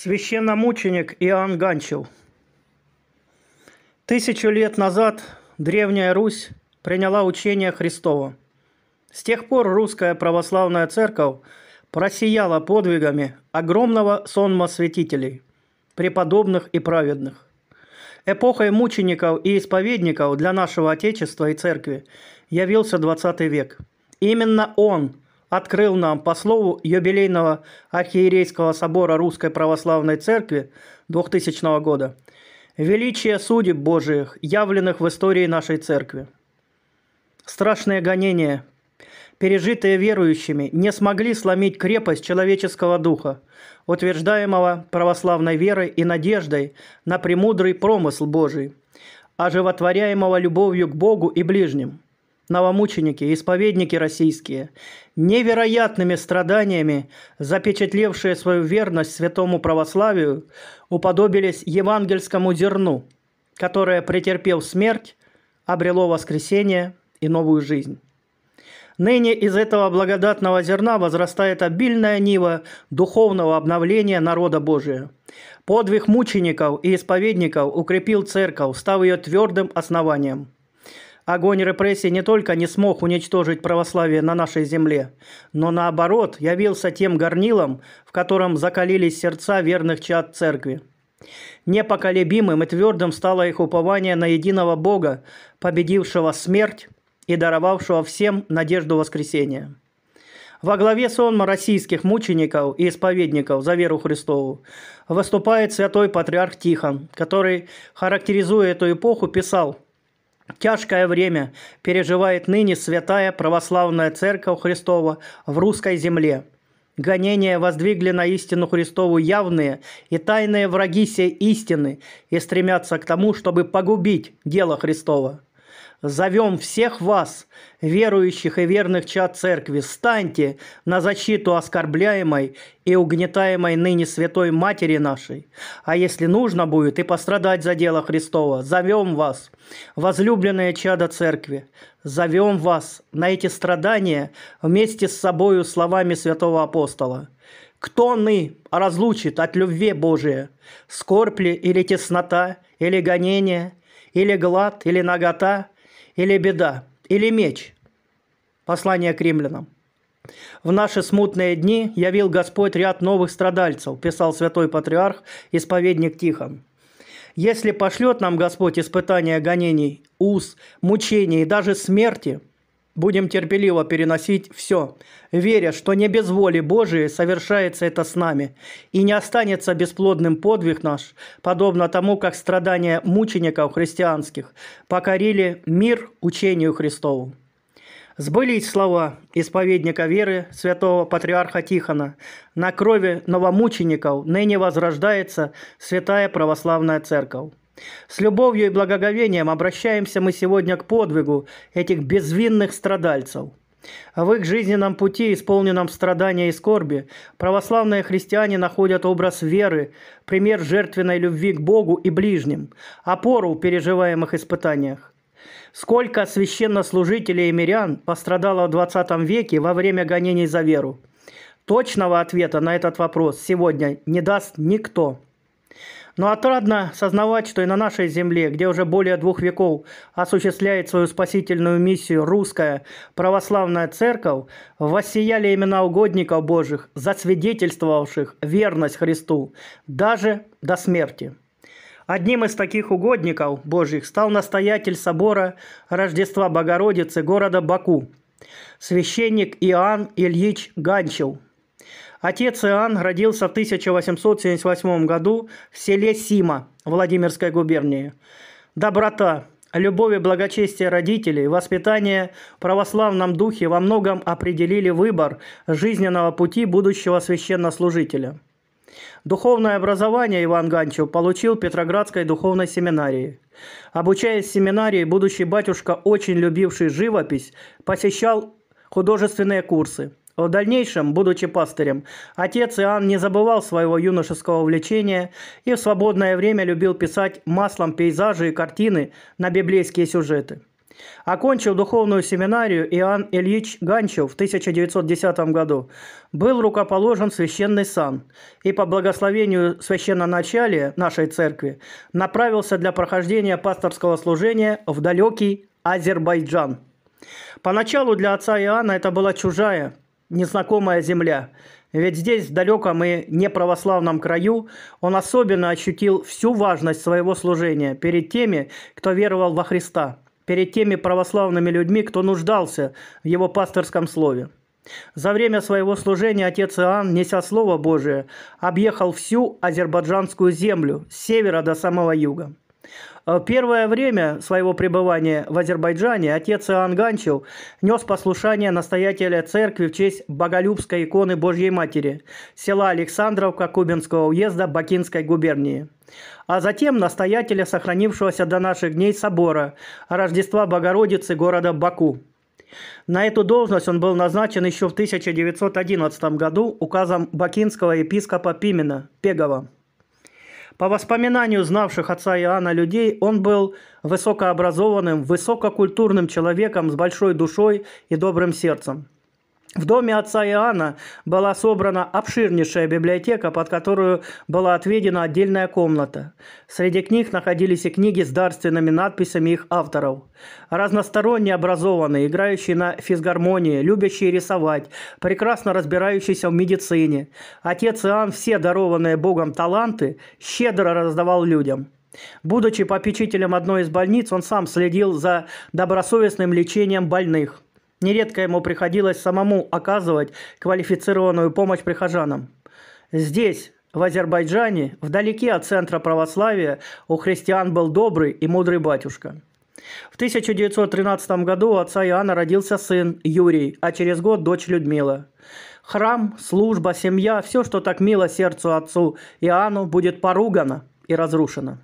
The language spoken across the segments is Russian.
Священномученик Иоанн Ганчев. Тысячу лет назад Древняя Русь приняла учение Христова. С тех пор русская православная церковь просияла подвигами огромного сонма святителей, преподобных и праведных. Эпохой мучеников и исповедников для нашего Отечества и Церкви явился XX век. Именно он – открыл нам, по слову юбилейного архиерейского собора Русской Православной Церкви 2000 года, величие судеб Божиих, явленных в истории нашей Церкви. Страшные гонения, пережитые верующими, не смогли сломить крепость человеческого духа, утверждаемого православной верой и надеждой на премудрый промысл Божий, оживотворяемого любовью к Богу и ближним – новомученики, исповедники российские, невероятными страданиями, запечатлевшие свою верность святому православию, уподобились евангельскому зерну, которое, претерпев смерть, обрело воскресение и новую жизнь. Ныне из этого благодатного зерна возрастает обильная нива духовного обновления народа Божия. Подвиг мучеников и исповедников укрепил церковь, став ее твердым основанием – Огонь репрессий не только не смог уничтожить православие на нашей земле, но наоборот явился тем горнилом, в котором закалились сердца верных чад церкви. Непоколебимым и твердым стало их упование на единого Бога, победившего смерть и даровавшего всем надежду воскресения. Во главе сонма российских мучеников и исповедников за веру Христову выступает святой патриарх Тихон, который, характеризуя эту эпоху, писал – Тяжкое время переживает ныне святая православная церковь Христова в русской земле. Гонения воздвигли на истину Христову явные и тайные враги сей истины и стремятся к тому, чтобы погубить дело Христово. Зовем всех вас, верующих и верных чад церкви, станьте на защиту оскорбляемой и угнетаемой ныне Святой Матери нашей. А если нужно будет и пострадать за дело Христова, зовем вас, возлюбленные чада церкви, зовем вас на эти страдания вместе с собою словами святого апостола. Кто ны разлучит от любви Божия? Скорбь или теснота, или гонение, или глад, или нагота – или беда, или меч. Послание к римлянам. В наши смутные дни явил Господь ряд новых страдальцев, писал святой патриарх, исповедник Тихон. Если пошлет нам Господь испытания гонений, уз, мучений и даже смерти, Будем терпеливо переносить все, веря, что не без воли Божией совершается это с нами, и не останется бесплодным подвиг наш, подобно тому, как страдания мучеников христианских покорили мир учению Христову. Сбылись слова исповедника веры святого патриарха Тихона. На крови новомучеников ныне возрождается святая православная церковь. С любовью и благоговением обращаемся мы сегодня к подвигу этих безвинных страдальцев. В их жизненном пути, исполненном страдания и скорби, православные христиане находят образ веры, пример жертвенной любви к Богу и ближним, опору в переживаемых испытаниях. Сколько священнослужителей и мирян пострадало в XX веке во время гонений за веру? Точного ответа на этот вопрос сегодня не даст никто. Но отрадно сознавать, что и на нашей земле, где уже более двух веков осуществляет свою спасительную миссию русская православная церковь, воссияли имена угодников Божьих, засвидетельствовавших верность Христу даже до смерти. Одним из таких угодников Божьих стал настоятель собора Рождества Богородицы города Баку, священник Иоанн Ильич Ганчев – Отец Иоанн родился в 1878 году в селе Сима Владимирской губернии. Доброта, любовь и благочестие родителей, воспитание в православном духе во многом определили выбор жизненного пути будущего священнослужителя. Духовное образование Иван Ганчев получил в Петроградской духовной семинарии. Обучаясь в семинарии, будущий батюшка, очень любивший живопись, посещал художественные курсы – в дальнейшем, будучи пастырем, отец Иоанн не забывал своего юношеского увлечения и в свободное время любил писать маслом пейзажи и картины на библейские сюжеты. Окончив духовную семинарию, Иоанн Ильич Ганчев в 1910 году был рукоположен в священный сан и по благословению священноначалия нашей церкви направился для прохождения пасторского служения в далекий Азербайджан. Поначалу для отца Иоанна это была чужая, незнакомая земля. Ведь здесь, в далеком и неправославном краю, он особенно ощутил всю важность своего служения перед теми, кто веровал во Христа, перед теми православными людьми, кто нуждался в его пасторском слове. За время своего служения отец Иоанн, неся Слово Божие, объехал всю азербайджанскую землю с севера до самого юга – Э, первое время своего пребывания в Азербайджане отец Иоанн Ганчев нес послушание настоятеля церкви в честь Боголюбской иконы Божьей Матери села Александровка Кубинского уезда Бакинской губернии а затем настоятеля сохранившегося до наших дней собора Рождества Богородицы города Баку. На эту должность он был назначен еще в 1911 году указом бакинского епископа Пимена Пегова. По воспоминанию знавших отца Иоанна людей, он был высокообразованным, высококультурным человеком с большой душой и добрым сердцем. В доме отца Иоанна была собрана обширнейшая библиотека, под которую была отведена отдельная комната. Среди книг находились и книги с дарственными надписями их авторов. Разносторонне образованные, играющие на физгармонии, любящий рисовать, прекрасно разбирающийся в медицине. Отец Иоанн все дарованные Богом таланты щедро раздавал людям. Будучи попечителем одной из больниц, он сам следил за добросовестным лечением больных – Нередко ему приходилось самому оказывать квалифицированную помощь прихожанам. Здесь, в Азербайджане, вдалеке от центра православия, у христиан был добрый и мудрый батюшка. В 1913 году у отца Иоанна родился сын Юрий, а через год дочь Людмила. Храм, служба, семья – все, что так мило сердцу отцу Иоанну, будет поругано и разрушено.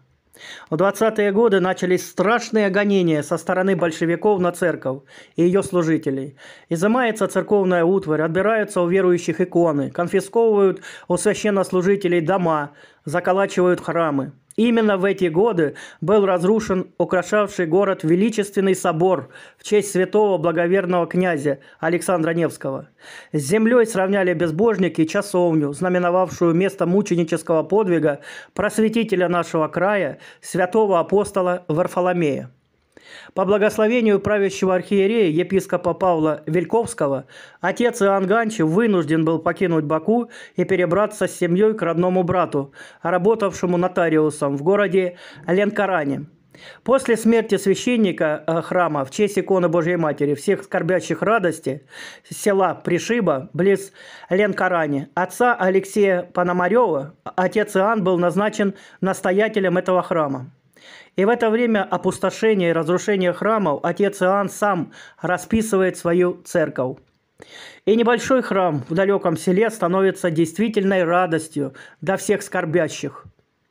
В 20-е годы начались страшные гонения со стороны большевиков на церковь и ее служителей. Изымается церковная утварь, отбираются у верующих иконы, конфисковывают у священнослужителей дома, заколачивают храмы. Именно в эти годы был разрушен украшавший город Величественный собор в честь святого благоверного князя Александра Невского. С землей сравняли безбожники часовню, знаменовавшую место мученического подвига просветителя нашего края, святого апостола Варфоломея. По благословению правящего архиерея епископа Павла Вельковского, отец Иоанн Ганчев вынужден был покинуть Баку и перебраться с семьей к родному брату, работавшему нотариусом в городе Ленкаране. После смерти священника э, храма в честь иконы Божьей Матери всех скорбящих радости села Пришиба, близ Ленкарани, отца Алексея Пономарева, отец Иоанн был назначен настоятелем этого храма. И в это время опустошения и разрушения храмов отец Иоанн сам расписывает свою церковь. И небольшой храм в далеком селе становится действительной радостью для всех скорбящих.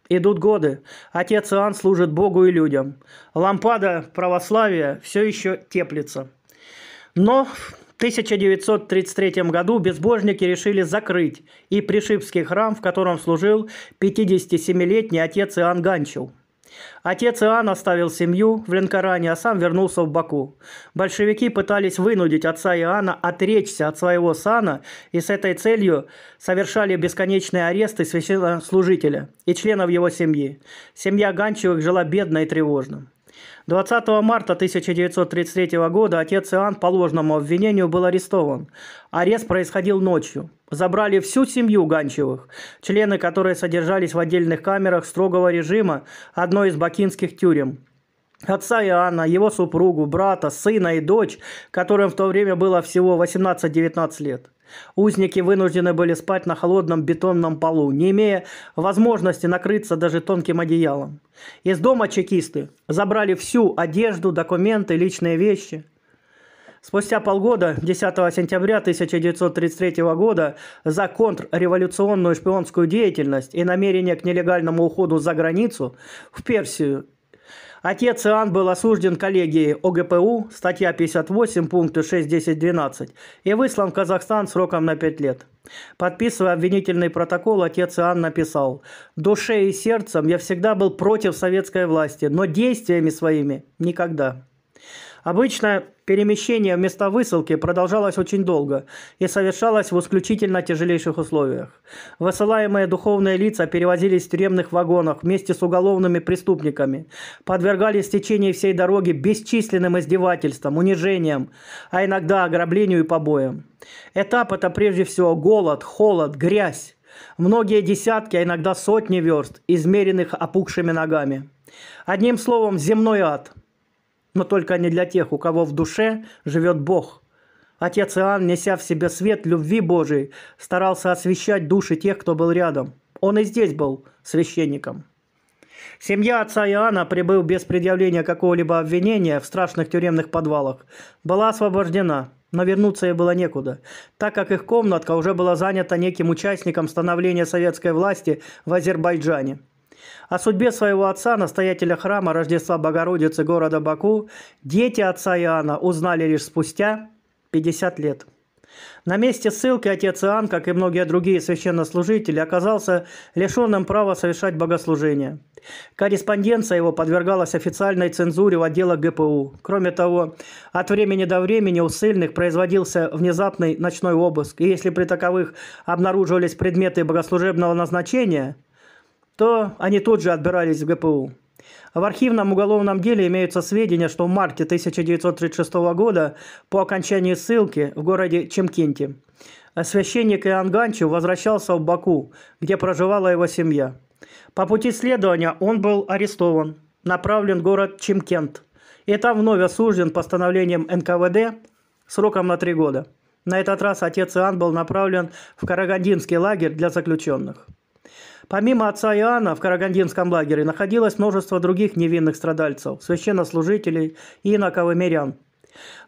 Идут годы. Отец Иоанн служит Богу и людям. Лампада православия все еще теплится. Но в 1933 году безбожники решили закрыть и Пришибский храм, в котором служил 57-летний отец Иоанн Ганчев – Отец Иоанн оставил семью в Ленкоране, а сам вернулся в Баку. Большевики пытались вынудить отца Иоанна отречься от своего сана и с этой целью совершали бесконечные аресты священнослужителя и членов его семьи. Семья Ганчевых жила бедно и тревожно. 20 марта 1933 года отец Иоанн по ложному обвинению был арестован. Арест происходил ночью. Забрали всю семью Ганчевых, члены которой содержались в отдельных камерах строгого режима одной из бакинских тюрем. Отца Иоанна, его супругу, брата, сына и дочь, которым в то время было всего 18-19 лет. Узники вынуждены были спать на холодном бетонном полу, не имея возможности накрыться даже тонким одеялом. Из дома чекисты забрали всю одежду, документы, личные вещи. Спустя полгода, 10 сентября 1933 года, за контрреволюционную шпионскую деятельность и намерение к нелегальному уходу за границу в Персию Отец Иоанн был осужден коллегией ОГПУ, статья 58, пункты 6, 10, 12, и выслан в Казахстан сроком на 5 лет. Подписывая обвинительный протокол, отец Иоанн написал «Душе и сердцем я всегда был против советской власти, но действиями своими никогда». Обычно перемещение вместо высылки продолжалось очень долго и совершалось в исключительно тяжелейших условиях. Высылаемые духовные лица перевозились в тюремных вагонах вместе с уголовными преступниками, подвергались в течение всей дороги бесчисленным издевательствам, унижениям, а иногда ограблению и побоям. Этап – это прежде всего голод, холод, грязь. Многие десятки, а иногда сотни верст, измеренных опухшими ногами. Одним словом, земной ад – но только не для тех, у кого в душе живет Бог. Отец Иоанн, неся в себе свет любви Божией, старался освещать души тех, кто был рядом. Он и здесь был священником. Семья отца Иоанна, прибыв без предъявления какого-либо обвинения в страшных тюремных подвалах, была освобождена, но вернуться ей было некуда, так как их комнатка уже была занята неким участником становления советской власти в Азербайджане – о судьбе своего отца, настоятеля храма Рождества Богородицы города Баку, дети отца Иоанна узнали лишь спустя 50 лет. На месте ссылки отец Иоанн, как и многие другие священнослужители, оказался лишенным права совершать богослужение. Корреспонденция его подвергалась официальной цензуре в отделах ГПУ. Кроме того, от времени до времени у ссыльных производился внезапный ночной обыск, и если при таковых обнаруживались предметы богослужебного назначения – то они тут же отбирались в ГПУ. В архивном уголовном деле имеются сведения, что в марте 1936 года по окончании ссылки в городе Чемкенте священник Иоанн Ганчев возвращался в Баку, где проживала его семья. По пути следования он был арестован, направлен в город Чемкент. И там вновь осужден постановлением НКВД сроком на три года. На этот раз отец Иоанн был направлен в Карагандинский лагерь для заключенных. Помимо отца Иоанна в Карагандинском лагере находилось множество других невинных страдальцев, священнослужителей и иноков и мирян.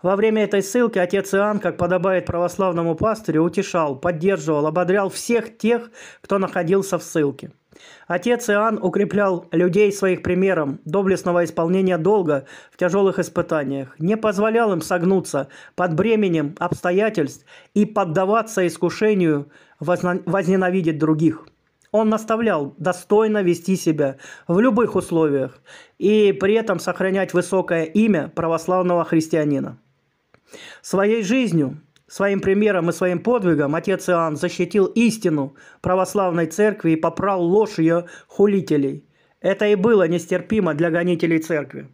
Во время этой ссылки отец Иоанн, как подобает православному пастырю, утешал, поддерживал, ободрял всех тех, кто находился в ссылке. Отец Иоанн укреплял людей своих примером доблестного исполнения долга в тяжелых испытаниях, не позволял им согнуться под бременем обстоятельств и поддаваться искушению возненавидеть других – он наставлял достойно вести себя в любых условиях и при этом сохранять высокое имя православного христианина. Своей жизнью, своим примером и своим подвигом отец Иоанн защитил истину православной церкви и попрал ложь ее хулителей. Это и было нестерпимо для гонителей церкви.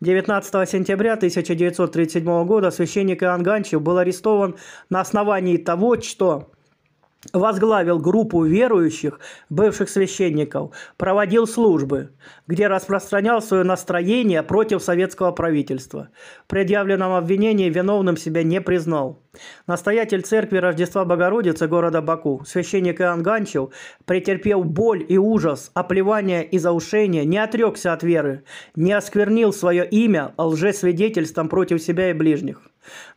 19 сентября 1937 года священник Иоанн Ганчев был арестован на основании того, что возглавил группу верующих, бывших священников, проводил службы, где распространял свое настроение против советского правительства. Предъявленном обвинении виновным себя не признал. Настоятель церкви Рождества Богородицы города Баку, священник Иоанн Ганчев, претерпел боль и ужас, оплевание и заушение, не отрекся от веры, не осквернил свое имя лжесвидетельством против себя и ближних.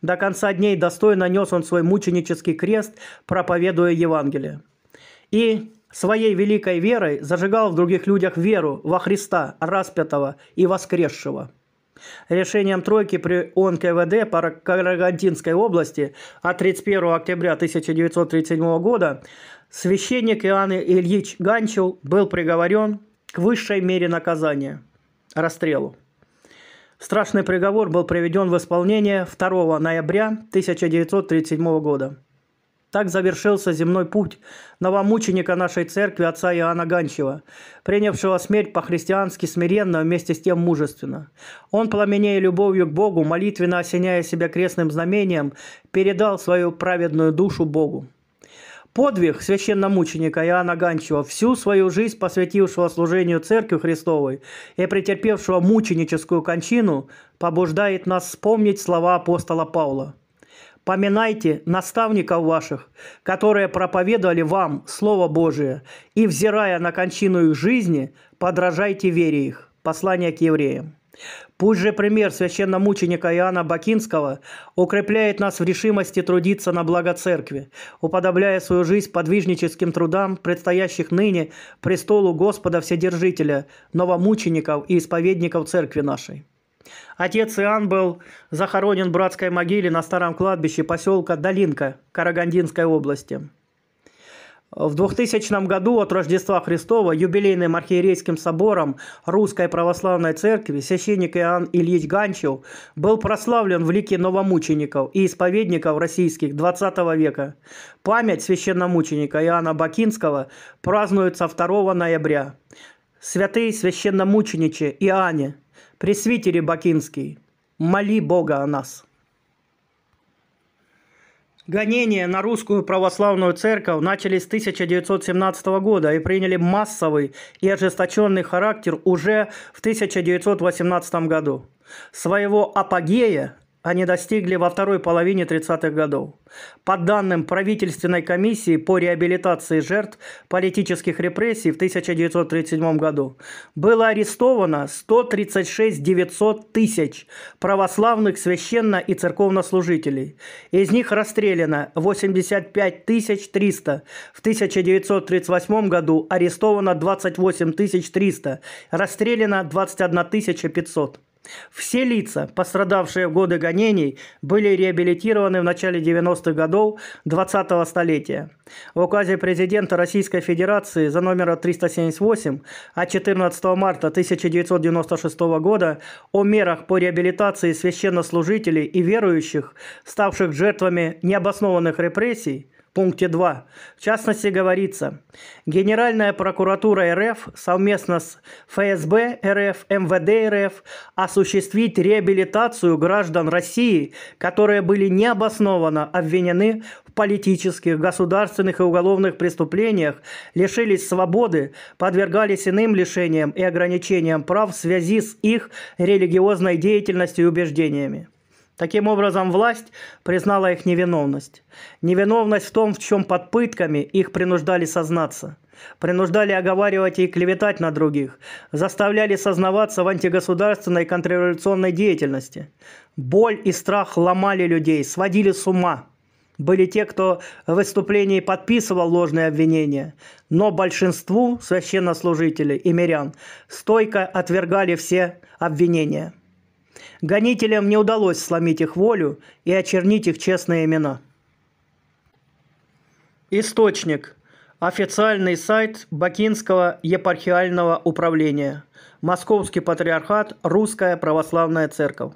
До конца дней достойно нес он свой мученический крест, проповедуя Евангелие. И своей великой верой зажигал в других людях веру во Христа, распятого и воскресшего. Решением тройки при ОНКВД по Карагандинской области от 31 октября 1937 года священник Иоанн Ильич Ганчил был приговорен к высшей мере наказания – расстрелу. Страшный приговор был приведен в исполнение 2 ноября 1937 года. Так завершился земной путь новомученика нашей церкви отца Иоанна Ганчева, принявшего смерть по-христиански смиренно, вместе с тем мужественно. Он, пламенея любовью к Богу, молитвенно осеняя себя крестным знамением, передал свою праведную душу Богу. Подвиг священномученика Иоанна Ганчева, всю свою жизнь посвятившего служению Церкви Христовой и претерпевшего мученическую кончину, побуждает нас вспомнить слова апостола Павла. «Поминайте наставников ваших, которые проповедовали вам Слово Божие, и, взирая на кончину их жизни, подражайте вере их». Послание к евреям. Пусть же пример священномученика Иоанна Бакинского укрепляет нас в решимости трудиться на благо Церкви, уподобляя свою жизнь подвижническим трудам, предстоящих ныне престолу Господа Вседержителя, новомучеников и исповедников Церкви нашей. Отец Иоанн был захоронен в братской могиле на старом кладбище поселка Долинка Карагандинской области – в 2000 году от Рождества Христова юбилейным архиерейским собором Русской Православной Церкви священник Иоанн Ильич Ганчев был прославлен в лике новомучеников и исповедников российских XX века. Память священномученика Иоанна Бакинского празднуется 2 ноября. Святые священномученичи Иоанне, пресвитере Бакинский, моли Бога о нас. Гонения на русскую православную церковь начались с 1917 года и приняли массовый и ожесточенный характер уже в 1918 году. Своего апогея они достигли во второй половине 30-х годов. По данным правительственной комиссии по реабилитации жертв политических репрессий в 1937 году было арестовано 136 900 тысяч православных священно- и церковнослужителей. Из них расстреляно 85 300. В 1938 году арестовано 28 300. Расстреляно 21 500. Все лица, пострадавшие в годы гонений, были реабилитированы в начале 90-х годов 20-го столетия. В указе президента Российской Федерации за номером 378 от 14 марта 1996 года о мерах по реабилитации священнослужителей и верующих, ставших жертвами необоснованных репрессий, пункте 2. В частности, говорится, Генеральная прокуратура РФ совместно с ФСБ РФ, МВД РФ осуществить реабилитацию граждан России, которые были необоснованно обвинены в политических, государственных и уголовных преступлениях, лишились свободы, подвергались иным лишениям и ограничениям прав в связи с их религиозной деятельностью и убеждениями. Таким образом, власть признала их невиновность. Невиновность в том, в чем под пытками их принуждали сознаться. Принуждали оговаривать и клеветать на других. Заставляли сознаваться в антигосударственной и контрреволюционной деятельности. Боль и страх ломали людей, сводили с ума. Были те, кто в выступлении подписывал ложные обвинения, но большинству священнослужителей и мирян стойко отвергали все обвинения. Гонителям не удалось сломить их волю и очернить их честные имена. Источник. Официальный сайт Бакинского епархиального управления. Московский патриархат, Русская православная церковь.